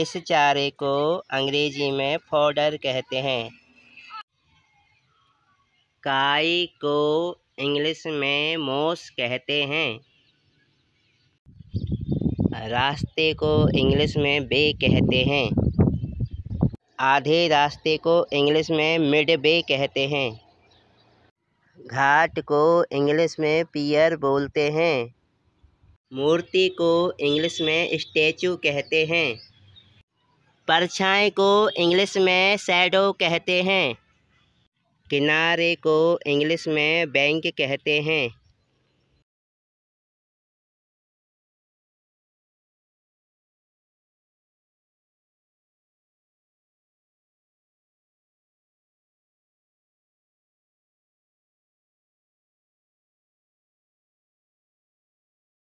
इस चारे को अंग्रेजी में फोडर कहते हैं काई को इंग्लिश में मोस कहते हैं रास्ते को इंग्लिश में बे कहते हैं आधे रास्ते को इंग्लिश में मिड बे कहते हैं घाट को इंग्लिश में पियर बोलते हैं मूर्ति को इंग्लिश में स्टैचू कहते हैं परछाई को इंग्लिश में सैडो कहते हैं किनारे को इंग्लिश में बैंक कहते हैं